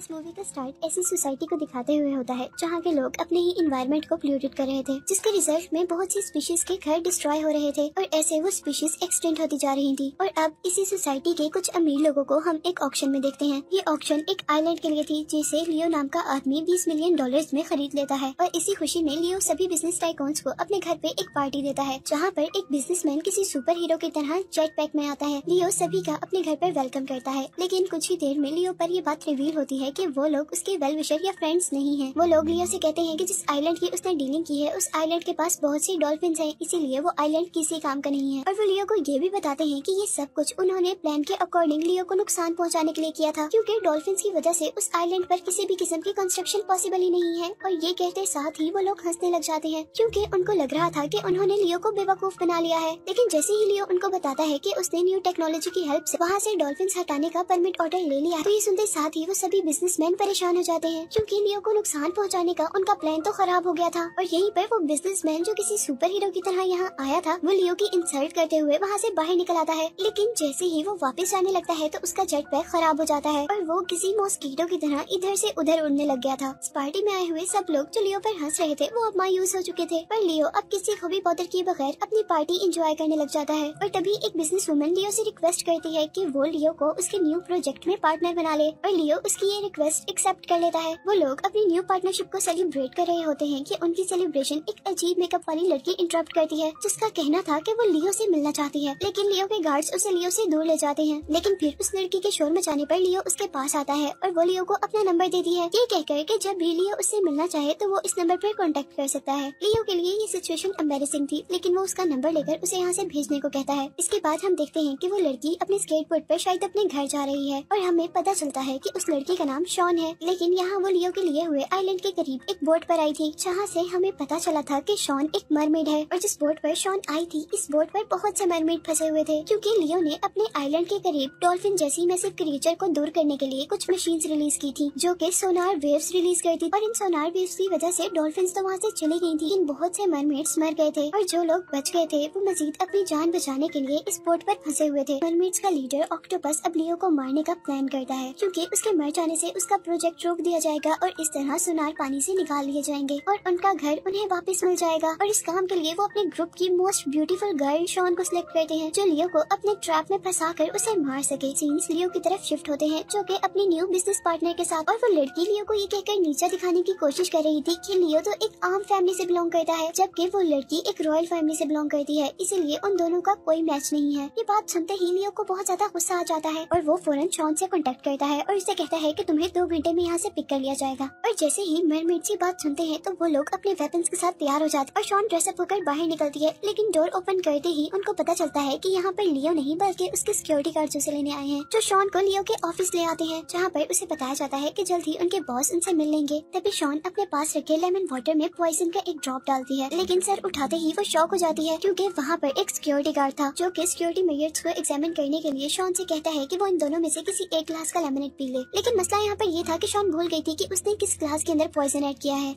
इस मूवी का स्टार्ट ऐसी सोसाइटी को दिखाते हुए होता है जहाँ के लोग अपने ही इन्वायरमेंट को पोल्यूटेड कर रहे थे जिसके रिजल्ट में बहुत सी स्पीशीज के घर डिस्ट्रॉय हो रहे थे और ऐसे वो स्पीशीज एक्सटेंड होती जा रही थी और अब इसी सोसाइटी के कुछ अमीर लोगों को हम एक ऑप्शन में देखते हैं ये ऑप्शन एक आईलैंड के लिए थी जिसे लियो नाम का आदमी बीस मिलियन डॉलर में खरीद लेता है और इसी खुशी में लियो सभी बिजनेस टाइकोन्स को अपने घर पे एक पार्टी देता है जहाँ पर एक मैन किसी सुपर हीरो की तरह जेट पैक में आता है लियो सभी का अपने घर पर वेलकम करता है लेकिन कुछ ही देर में लियो पर ये बात रिवील होती है है कि वो लोग उसके वेल विशर या फ्रेंड्स नहीं है वो लोग लियो से कहते हैं कि जिस आइलैंड की उसने डीलिंग की है उस आइलैंड के पास बहुत सी डॉल्फिन है इसीलिए वो आइलैंड किसी काम का नहीं है और वो लियो को ये भी बताते हैं की ये सब कुछ उन्होंने प्लान के अकॉर्डिंग लियो को नुकसान पहुँचाने के लिए किया था क्यूँकी डॉल्फिन की वजह से उस आईलैंड पर किसी भी किस्म की कंस्ट्रक्शन पॉसिबल ही नहीं है और ये कहते साथ ही वो लोग हंसने लग जाते हैं क्यूँकी उनको लग रहा था की उन्होंने लियो को बेवकूफ बना लिया है लेकिन जैसे ही लियो उनको बताता है की उसने न्यू टेक्नोलॉजी की हेल्प ऐसी वहाँ ऐसी डॉल्फिन हटाने का परमिट ऑर्डर ले लिया तो ये सुनते साथ ही वो सभी बिजनेसमैन परेशान हो जाते हैं क्योंकि लियो को नुकसान पहुंचाने का उनका प्लान तो खराब हो गया था और यहीं पर वो बिजनेसमैन जो किसी सुपर हीरो की तरह यहाँ आया था वो लियो की इंसल्ट करते हुए वहाँ से बाहर निकल आता है लेकिन जैसे ही वो वापस जाने लगता है तो उसका जेट पैक खराब हो जाता है और वो किसी मॉस्किटो की तरह इधर से उधर उड़ने लग गया था पार्टी में आए हुए सब लोग जो लियो पर हंस रहे थे वो अब मायूस हो चुके थे पर लियो अब किसी को भी के किए बगैर अपनी पार्टी इंजॉय करने लग जाता है और तभी एक बिजनेस वुमन लियो से रिक्वेस्ट करती है कि वो लियो को उसके न्यू प्रोजेक्ट में पार्टनर बना ले और लियो उसकी ये रिक्वेस्ट एक्सेप्ट कर लेता है वो लोग अपनी न्यू पार्टनरशिप को सेलिब्रेट कर रहे होते हैं कि उनकी सेलिब्रेशन एक अजीब मेकअप वाली लड़की इंटरप्ट करती है जिसका कहना था कि वो लियो से मिलना चाहती है लेकिन लियो के गार्ड्स उसे लियो से दूर ले जाते हैं लेकिन फिर उस लड़की के शोर मचाने पर लियो उसके पास आता है और वो लियो को अपना नंबर देती है ये कहकर के जब भी लियो उससे मिलना चाहे तो वो इस नंबर पर कॉन्टेक्ट कर सकता है लियो के लिए ये सिचुएशन एम्बेसिंग थी लेकिन वो उसका नंबर लेकर उसे यहाँ से भेजने को कहता है इसके बाद हम देखते हैं कि वो लड़की अपने स्केटबोर्ड पर शायद अपने घर जा रही है और हमें पता चलता है कि उस लड़की का नाम नाम शॉन है लेकिन यहाँ वो लियो के लिए हुए आइलैंड के करीब एक बोट पर आई थी जहाँ से हमें पता चला था कि शॉन एक मरमेड है और जिस बोट पर शॉन आई थी इस बोट पर बहुत से मरमेड फंसे हुए थे क्योंकि लियो ने अपने आइलैंड के करीब डॉल्फिन जैसी से क्रिएचर को दूर करने के लिए कुछ मशीन रिलीज की थी जो की सोनार वेव्स रिलीज करती और इन सोनार वेव्स की वजह ऐसी डॉल्फिन तो वहाँ ऐसी चली गई थी इन बहुत से मरमेड्स मर गए थे और जो लोग बच गए थे वो मजीद अपनी जान बचाने के लिए इस बोट आरोप फंसे हुए थे मरमेड्स का लीडर ऑक्टोपस अब लियो को मारने का प्लान करता है क्योंकि उसके मर जाने से उसका प्रोजेक्ट रोक दिया जाएगा और इस तरह सुनार पानी से निकाल लिए जाएंगे और उनका घर उन्हें वापस मिल जाएगा और इस काम के लिए वो अपने ग्रुप की मोस्ट ब्यूटीफुल गर्ल शॉन को सिलेक्ट करते हैं जो लियो को अपने ट्रैप में फंसा कर उसे मार सके सीन्स लियो की तरफ शिफ्ट होते हैं जो की अपनी न्यू बिजनेस पार्टनर के साथ और वो लड़की लियो को ये कहकर नीचा दिखाने की कोशिश कर रही थी की लियो तो एक आम फैमिली ऐसी बिलोंग करता है जबकि वो लड़की एक रॉयल फैमिली ऐसी बिलोंग करती है इसीलिए उन दोनों का कोई मैच नहीं है ये बात सुनते ही लियो को बहुत ज्यादा गुस्सा आ जाता है और वो फौरन शॉन ऐसी कॉन्टेक्ट करता है और उसे कहता है की तुम्हें दो घंटे में यहाँ से पिक कर लिया जाएगा और जैसे ही मरमेड की बात सुनते हैं तो वो लोग अपने वेपन के साथ तैयार हो जाते और शॉन ड्रेसअप होकर बाहर निकलती है लेकिन डोर ओपन करते ही उनको पता चलता है की यहाँ पर लियो नहीं बल्कि उसके सिक्योरिटी गार्ड उसे लेने आए हैं जो शॉन को लियो के ऑफिस ले आते हैं जहाँ पर उसे बताया जाता है की जल्द ही उनके बॉस उनसे मिल लेंगे तभी शॉन अपने पास रखे लेमन वाटर में पॉइजन का एक ड्रॉप डालती है लेकिन सर उठाते ही वो शॉक हो जाती है क्यूँकी वहाँ पर एक सिक्योरिटी गार्ड था जो की सिक्योरिटी मेयर को एग्जामिन करने के लिए शॉन ऐसी कहता है की वो इन दोनों में ऐसी किसी एक ग्लास का लेमनेट पी ले लेकिन मसला यहाँ पर यह था कि शॉन भूल गई थी कि उसने किस ग्लास के अंदर पॉइजन ऐड किया है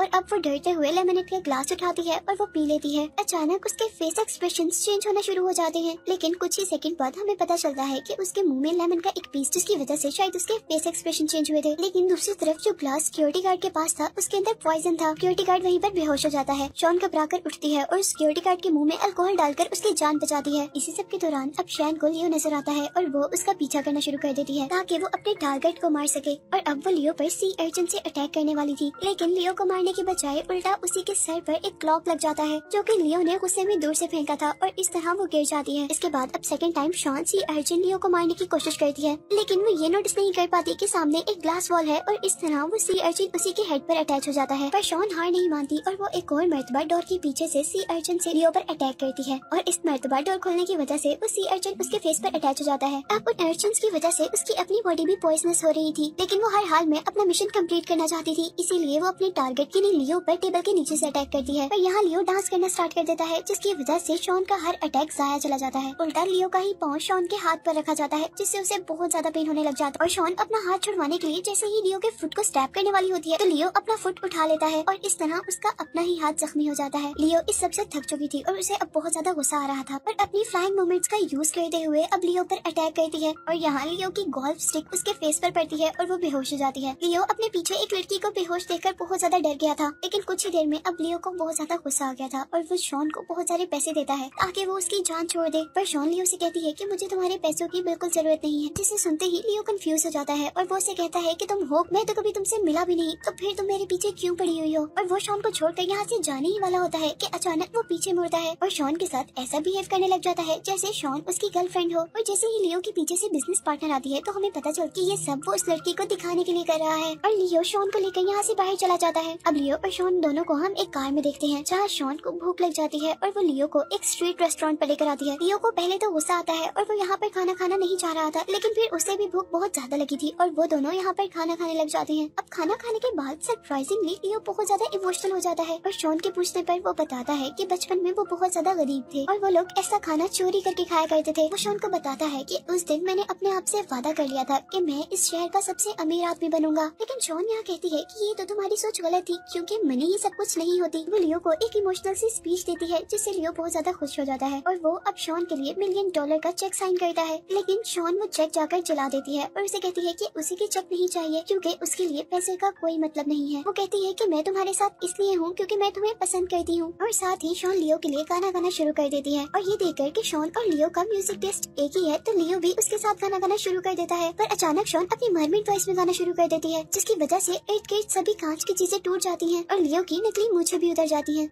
और अब वो डरते हुए लेमनेट के ग्लास उठाती है और वो पी लेती है अचानक उसके फेस एक्सप्रेशन चेंज होना शुरू हो जाते हैं लेकिन कुछ ही सेकंड बाद हमें पता चलता है कि उसके मुंह में लेमन का एक पीस जिसकी वजह से शायद उसके फेस एक्सप्रेशन चेंज हुए थे लेकिन दूसरी तरफ जो ग्लास सिक्योरिटी गार्ड के पास था उसके अंदर पॉइजन था सिक्योरिटी गार्ड वहीं पर बेहोश हो जाता है शॉन घबरा कर उठती है और सिक्योरिटी गार्ड के मुंह में अल्कोहल डालकर उसकी जान बचाती है इसी सब के दौरान अब शैन को लियो नजर आता है और वो उसका पीछा करना शुरू कर देती है ताकि वो अपने टारगेट को मार सके और अब वो लियो पर सी अर्जन से अटैक करने वाली थी लेकिन लियो को मार मारने के बजाय उल्टा उसी के सर पर एक क्लॉक लग जाता है जो कि लियो ने गुस्से में दूर से फेंका था और इस तरह वो गिर जाती है इसके बाद अब सेकंड टाइम शॉन सी अर्जुन लियो को मारने की कोशिश करती है लेकिन वो ये नोटिस नहीं कर पाती कि सामने एक ग्लास वॉल है और इस तरह वो सी अर्जुन उसी के हेड पर अटैच हो जाता है पर शॉन हार नहीं मानती और वो एक और मरतबा डोर के पीछे से सी अर्जुन से लियो पर अटैक करती है और इस मरतबा डोर खोलने की वजह से वो सी अर्जुन उसके फेस पर अटैच हो जाता है अब उन अर्जुन की वजह से उसकी अपनी बॉडी भी पॉइजनस हो रही थी लेकिन वो हर हाल में अपना मिशन कम्प्लीट करना चाहती थी इसीलिए वो अपने टारगेट जबकि ने लियो पर टेबल के नीचे से अटैक करती है पर यहाँ लियो डांस करना स्टार्ट कर देता है जिसकी वजह से शॉन का हर अटैक जाया चला जाता है उल्टा लियो का ही पाँव शॉन के हाथ पर रखा जाता है जिससे उसे बहुत ज्यादा पेन होने लग जाता है और शॉन अपना हाथ छुड़वाने के लिए जैसे ही लियो के फुट को स्टैप करने वाली होती है तो लियो अपना फुट उठा लेता है और इस तरह उसका अपना ही हाथ जख्मी हो जाता है लियो इस सबसे थक चुकी थी और उसे अब बहुत ज्यादा गुस्सा आ रहा था पर अपनी फ्लाइंग मोमेंट्स का यूज करते हुए अब लियो पर अटैक करती है और यहाँ लियो की गोल्फ स्टिक उसके फेस पर पड़ती है और वो बेहोश हो जाती है लियो अपने पीछे एक लड़की को बेहोश देखकर बहुत ज्यादा डर गया था लेकिन कुछ ही देर में अब लियो को बहुत ज्यादा गुस्सा आ गया था और वो शॉन को बहुत सारे पैसे देता है ताकि वो उसकी जान छोड़ दे पर शॉन लियो से कहती है की मुझे तुम्हारे पैसों की बिल्कुल जरूरत नहीं है जिसे सुनते ही लियो कंफ्यूज हो जाता है और वो उसे कहता है की तुम हो मैं तो कभी तुमसे मिला भी नहीं तो फिर तुम मेरे पीछे क्यूँ पड़ी हुई हो और वो शॉन को छोड़कर यहाँ ऐसी जाने ही वाला होता है की अचानक वो पीछे मुड़ता है और शॉन के साथ ऐसा बिहेव करने लग जाता है जैसे शॉन उसकी गर्लफ्रेंड हो और जैसे ही लियो के पीछे से बिजनेस पार्टनर आती है तो हमें पता चल है ये सब वो उस लड़की को दिखाने के लिए कर रहा है और लियो शॉन को लेकर यहाँ से बाहर चला जाता है अब लियो और शॉन दोनों को हम एक कार में देखते हैं जहाँ शॉन को भूख लग जाती है और वो लियो को एक स्ट्रीट रेस्टोरेंट पर लेकर आती है लियो को पहले तो गुस्सा आता है और वो यहाँ पर खाना खाना नहीं चाह रहा था लेकिन फिर उसे भी भूख बहुत ज्यादा लगी थी और वो दोनों यहाँ पर खाना खाने लग जाते हैं अब खाना खाने के बाद सरप्राइजिंगली लियो बहुत ज्यादा इमोशनल हो जाता है और शॉन के पूछने पर वो बताता है की बचपन में वो बहुत ज्यादा गरीब थे और वो लोग ऐसा खाना चोरी करके खाया करते थे वो शॉन को बताता है की उस दिन मैंने अपने आप से वादा कर लिया था की मैं इस शहर का सबसे अमीर आदमी बनूंगा लेकिन शॉन यहाँ कहती है की ये तो तुम्हारी सोच गलत थी क्योंकि मनी ही सब कुछ नहीं होती वो लियो को एक इमोशनल सी स्पीच देती है जिससे लियो बहुत ज्यादा खुश हो जाता है और वो अब शॉन के लिए मिलियन डॉलर का चेक साइन करता है लेकिन शॉन वो चेक जाकर जला देती है और उसे कहती है की उसी की चेक नहीं चाहिए क्यूँकी उसके लिए पैसे का कोई मतलब नहीं है वो कहती है की मैं तुम्हारे साथ इसलिए हूँ क्यूँकी मैं तुम्हें पसंद करती हूँ और साथ ही शॉन लियो के लिए गाना गाना शुरू कर देती है और ये कर की शॉन और लियो का म्यूजिक टेस्ट एक ही है तो लियो भी उसके साथ गाना गाना शुरू कर देता है पर अचानक शॉन अपनी मरमिट वॉइस में गाना शुरू कर देती है जिसकी वजह से एट गेट सभी कांच की चीजें टूट जाती जाती हैं और लियो की नकली मुझे भी उतर जाती हैं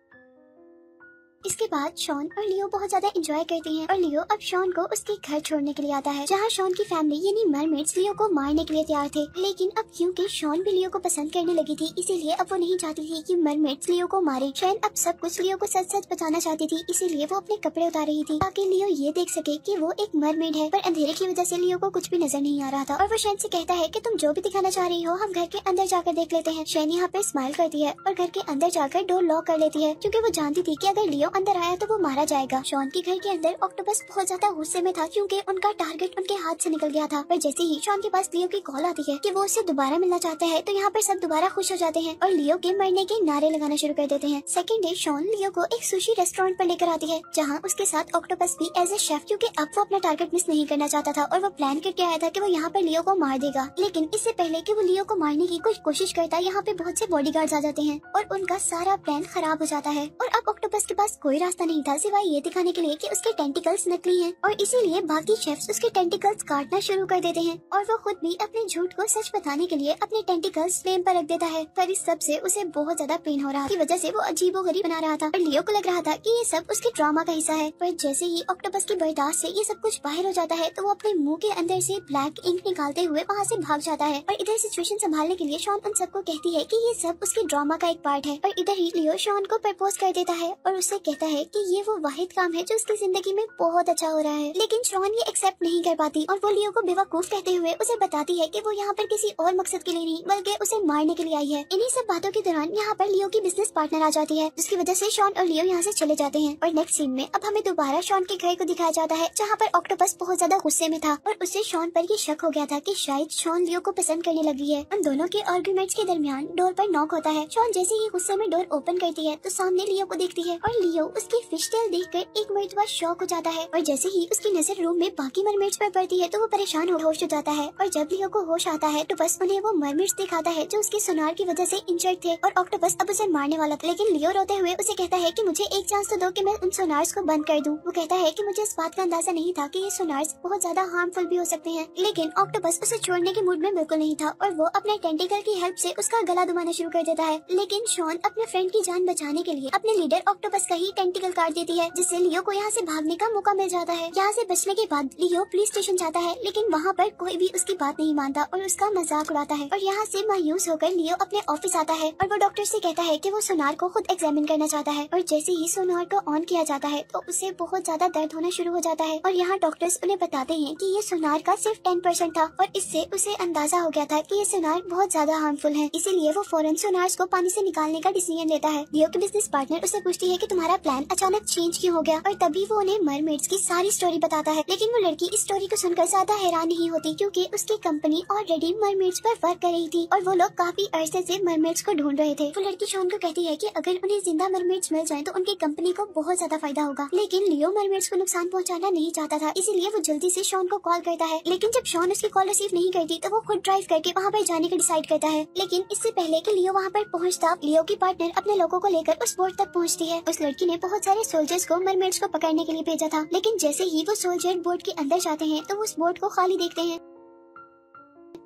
इसके बाद शॉन और लियो बहुत ज्यादा इंजॉय करते हैं और लियो अब शॉन को उसके घर छोड़ने के लिए आता है जहाँ शॉन की फैमिली यानी मरमेड लियो को मारने के लिए तैयार थे लेकिन अब क्योंकि शॉन भी लियो को पसंद करने लगी थी इसीलिए अब वो नहीं चाहती थी कि मरमेड लियो को मारे शॉन अब सब कुछ लियो को सच सच बचाना चाहती थी इसीलिए वो अपने कपड़े उतार रही थी ताकि लियो ये देख सके की वो एक मरमेड है पर अंधेरे की वजह से लियो को कुछ भी नजर नहीं आ रहा था और वो शैन से कहता है की तुम जो भी दिखाना चाह रही हो हम घर के अंदर जाकर देख लेते हैं शैन यहाँ पे स्माइल करती है और घर के अंदर जाकर डोर लॉक कर लेती है क्यूँकी वो जानती थी की अगर लियो अंदर आया तो वो मारा जाएगा शॉन के घर के अंदर ऑक्टोपस बहुत ज्यादा गुस्से में था क्योंकि उनका टारगेट उनके हाथ से निकल गया था पर जैसे ही शॉन के पास लियो की कॉल आती है कि वो उसे दोबारा मिलना चाहता है तो यहाँ पर सब दोबारा खुश हो जाते हैं और लियो के मरने के नारे लगाना शुरू कर देते हैं सेकेंड डे शॉन लियो को एक सुशी रेस्टोरेंट पर लेकर आती है जहाँ उसके साथ ऑक्टोपस भी एज ए शेफ क्यूँकी अब वो अपना टारगेट मिस नहीं करना चाहता था और वो प्लान करके आया था की वो यहाँ पर लियो को मार देगा लेकिन इससे पहले की वो लियो को मारने की कुछ कोशिश करता है यहाँ पे बहुत से बॉडीगार्ड्स आ जाते हैं और उनका सारा प्लान खराब हो जाता है और अब ऑक्टोपस के पास कोई रास्ता नहीं था सिवाय ये दिखाने के लिए कि उसके टेंटिकल्स नकली हैं और इसीलिए बाकी शेफ्स उसके टेंटिकल्स काटना शुरू कर देते हैं और वो खुद भी अपने झूठ को सच बताने के लिए अपने टेंटिकल्स फ्लेम पर रख देता है पर इस सब से उसे बहुत ज्यादा पेन हो रहा की वजह से वो अजीबो गरीब बना रहा था और लियो को लग रहा था की ये सब उसके ड्रामा का हिस्सा है पर जैसे ही ऑक्टोपस की बर्दाश्त ऐसी ये सब कुछ बाहर हो जाता है तो वो अपने मुँह के अंदर ऐसी ब्लैक इंक निकालते हुए वहाँ ऐसी भाग जाता है और इधर सिचुएशन संभालने के लिए शॉन उन सबको कहती है की ये सब उसके ड्रामा का एक पार्ट है और इधर ही लियो शॉन को प्रपोज कर देता है और उससे कहता है कि ये वो वाहिद काम है जो उसकी जिंदगी में बहुत अच्छा हो रहा है लेकिन शॉन ये एक्सेप्ट नहीं कर पाती और वो लियो को बेवकूफ कहते हुए उसे बताती है की वो यहाँ पर किसी और मकसद के लिए नहीं बल्कि उसे मारने के लिए आई है इन्हीं सब बातों के दौरान यहाँ पर लियो की बिजनेस पार्टनर आ जाती है जिसकी वजह ऐसी शॉन और लियो यहाँ ऐसी चले जाते हैं और नेक्स्ट सीन में अब हमें दोबारा शॉन के घर को दिखाया जाता है जहाँ पर ऑक्टोपस बहुत ज्यादा गुस्से में था और उसे शॉन पर ये शक हो गया था कि शायद शॉन लियो को पसंद करने लगी है उन दोनों के आर्ग्यूमेंट्स के दरमियान डोर पर नॉक होता है शॉन जैसे ही गुस्से में डोर ओपन करती है तो सामने लियो को देखती है और लियो क्लो उसकी फिश टेल देख कर एक मर्तबा शौक हो जाता है और जैसे ही उसकी नजर रूम में बाकी मरमेट्स पर पड़ती है तो वो परेशान होश हो जाता है और जब लियो को होश आता है तो बस उन्हें वो मरमेट्स दिखाता है जो उसके सुनार की वजह ऐसी इंजर्ड थे और ऑक्टोपस अब उसे मारने वाला था लेकिन लियो रोते हुए उसे कहता है की मुझे एक चांस तो दो की मैं उन सोनार्स को बंद कर दूँ वो कहता है की मुझे इस बात का अंदाजा नहीं था की ये सोनार्स बहुत ज्यादा हार्मफुल भी हो सकते हैं लेकिन ऑक्टोपस उसे छोड़ने के मूड में बिल्कुल नहीं था और वो अपने टेंटिकल की हेल्प ऐसी उसका गला दुबाना शुरू कर देता है लेकिन शॉन अपने फ्रेंड की जान बचाने के लिए अपने लीडर ऑक्टोपस का ही की टेंटिकल काट देती है जिससे लियो को यहाँ से भागने का मौका मिल जाता है यहाँ से बचने के बाद लियो पुलिस स्टेशन जाता है लेकिन वहाँ पर कोई भी उसकी बात नहीं मानता और उसका मजाक उड़ाता है और यहाँ से मायूस होकर लियो अपने ऑफिस आता है और वो डॉक्टर से कहता है की वो सोनार को खुद एग्जामिन करना चाहता है और जैसे ही सोनार को ऑन किया जाता है तो उसे बहुत ज्यादा दर्द होना शुरू हो जाता है और यहाँ डॉक्टर्स उन्हें बताते हैं की ये सोनार का सिर्फ टेन परसेंट था और इससे उसे अंदाजा हो गया था की ये सोनार बहुत ज्यादा हार्मफुल है इसीलिए वो फौरन सोनार्स को पानी ऐसी निकालने का डिसीजन लेता है लियो के बिजनेस पार्टनर उसे पूछती है कि तुम्हारा प्लान अचानक चेंज क्यों हो गया और तभी वो उन्हें मरमेड्स की सारी स्टोरी बताता है लेकिन वो लड़की इस स्टोरी को सुनकर ज्यादा हैरान नहीं होती क्योंकि उसकी कंपनी ऑलरेडी मरमेड्स पर वर्क कर रही थी और वो लोग काफी अरसे से मरमेड्स को ढूंढ रहे थे वो लड़की शॉन को कहती है की अगर उन्हें जिंदा मरमेड्स मिल जाए तो उनकी कंपनी को बहुत ज्यादा फायदा होगा लेकिन लियो मरमेड्स को नुकसान पहुँचाना नहीं चाहता था इसीलिए वो जल्दी ऐसी शॉन को कॉल करता है लेकिन जब शॉन उसकी कॉल रिसीव नहीं करती तो वो खुद ड्राइव करके वहाँ पर जाने का डिसाइड करता है लेकिन इससे पहले की लियो वहाँ पर पहुँचता लियो की पार्टनर अपने लोगों को लेकर उस बोर्ड तक पहुँचती है उस लड़की लड़की ने बहुत सारे सोल्जर्स को मरमेड्स को पकड़ने के लिए भेजा था लेकिन जैसे ही वो सोल्जर बोट के अंदर जाते हैं तो उस बोट को खाली देखते हैं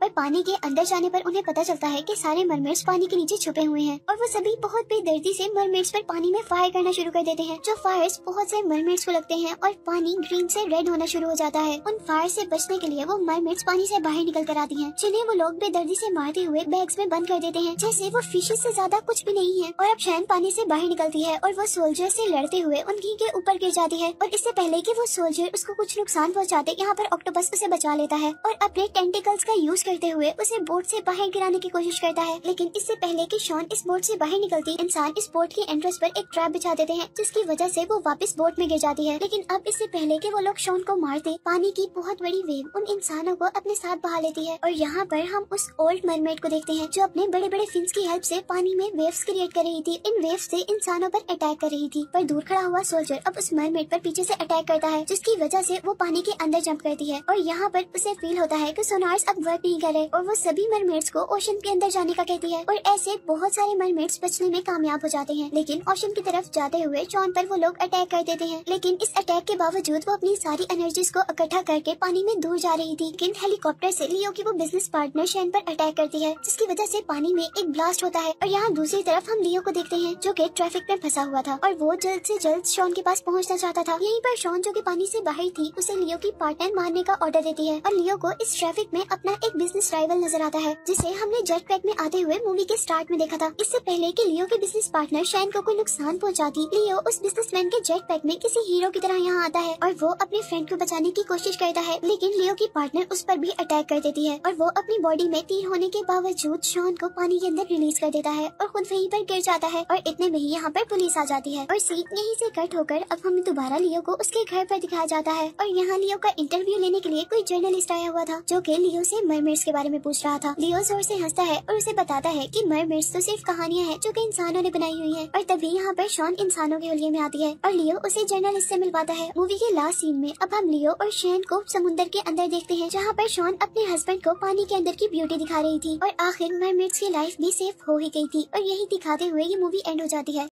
पर पानी के अंदर जाने पर उन्हें पता चलता है कि सारे मरमेड्स पानी के नीचे छुपे हुए हैं और वो सभी बहुत बेदर्दी से मरमेड्स पर पानी में फायर करना शुरू कर देते हैं जो फायर बहुत से मरमेड्स को लगते हैं और पानी ग्रीन से रेड होना शुरू हो जाता है उन फायर से बचने के लिए वो मरमेड्स पानी से बाहर निकल कर आती है जिन्हें वो लोग बेदर्दी से मारते हुए बैग्स में बंद कर देते हैं जैसे वो फिशेज से ज्यादा कुछ भी नहीं है और अब शैन पानी से बाहर निकलती है और वो सोल्जर से लड़ते हुए उनकी के ऊपर गिर जाती है और इससे पहले की वो सोल्जर उसको कुछ नुकसान पहुँचाते यहाँ पर ऑक्टोपस उसे बचा लेता है और अपने टेंटिकल्स का यूज कर करते हुए उसे बोट से बाहर गिराने की कोशिश करता है लेकिन इससे पहले कि शॉन इस बोट से बाहर निकलती इंसान इस बोर्ड की एंट्रेंस पर एक ट्रैप बिछा देते हैं जिसकी वजह से वो वापस बोट में गिर जाती है लेकिन अब इससे पहले कि वो लोग शॉन को मार दे पानी की बहुत बड़ी वेव उन इंसानों को अपने साथ बहा लेती है और यहाँ पर हम उस ओल्ड मरमेड को देखते हैं जो अपने बड़े बड़े फिंस की हेल्प ऐसी पानी में वेव्स क्रिएट कर रही थी इन वेव्स ऐसी इंसानों आरोप अटैक कर रही थी पर दूर खड़ा हुआ सोल्जर अब उस मरमेड आरोप पीछे ऐसी अटैक करता है जिसकी वजह ऐसी वो पानी के अंदर जम्प करती है और यहाँ पर उसे फील होता है की सोनार्स अब वर्क नहीं करे और वो सभी मरमेड्स को ओशन के अंदर जाने का कहती है और ऐसे बहुत सारे मरमेड्स बचने में कामयाब हो जाते हैं लेकिन ओशन की तरफ जाते हुए चौन पर वो लोग अटैक कर देते हैं लेकिन इस अटैक के बावजूद वो अपनी सारी एनर्जीज को इकट्ठा करके पानी में दूर जा रही थी लेकिन हेलीकॉप्टर से लियो की वो बिजनेस पार्टनर शैन पर अटैक करती है जिसकी वजह से पानी में एक ब्लास्ट होता है और यहाँ दूसरी तरफ हम लियो को देखते हैं जो की ट्रैफिक में फंसा हुआ था और वो जल्द से जल्द शॉन के पास पहुँचना चाहता था यहीं पर शॉन जो की पानी से बाहर थी उसे लियो की पार्टनर मारने का ऑर्डर देती है और लियो को इस ट्रैफिक में अपना एक बिजनेस राइवल नजर आता है जिसे हमने जेट पैक में आते हुए मूवी के स्टार्ट में देखा था इससे पहले कि लियो के बिजनेस पार्टनर शैन को कोई नुकसान पहुंचाती लियो उस बिजनेसमैन के जेट पैक में किसी हीरो की तरह यहाँ आता है और वो अपने फ्रेंड को बचाने की कोशिश करता है लेकिन लियो की पार्टनर उस पर भी अटैक कर देती है और वो अपनी बॉडी में तीर होने के बावजूद शॉन को पानी के अंदर रिलीज कर देता है और खुद वहीं पर गिर जाता है और इतने में ही यहाँ पर पुलिस आ जाती है और सीट यहीं से कट होकर अब हमें दोबारा लियो को उसके घर पर दिखाया जाता है और यहाँ लियो का इंटरव्यू लेने के लिए कोई जर्नलिस्ट आया हुआ था जो की लियो ऐसी मरमे मरमेड्स के बारे में पूछ रहा था लियो जोर से हंसता है और उसे बताता है कि मरमेड्स तो सिर्फ कहानियां हैं जो कि इंसानों ने बनाई हुई है और तभी यहाँ पर शॉन इंसानों के उलिये में आती है और लियो उसे जर्नलिस्ट से मिल पाता है मूवी के लास्ट सीन में अब हम लियो और शैन को समुद्र के अंदर देखते हैं जहाँ पर शॉन अपने हस्बैंड को पानी के अंदर की ब्यूटी दिखा रही थी और आखिर मरमेड्स की लाइफ भी सेफ हो ही गई थी और यही दिखाते हुए ये मूवी एंड हो जाती है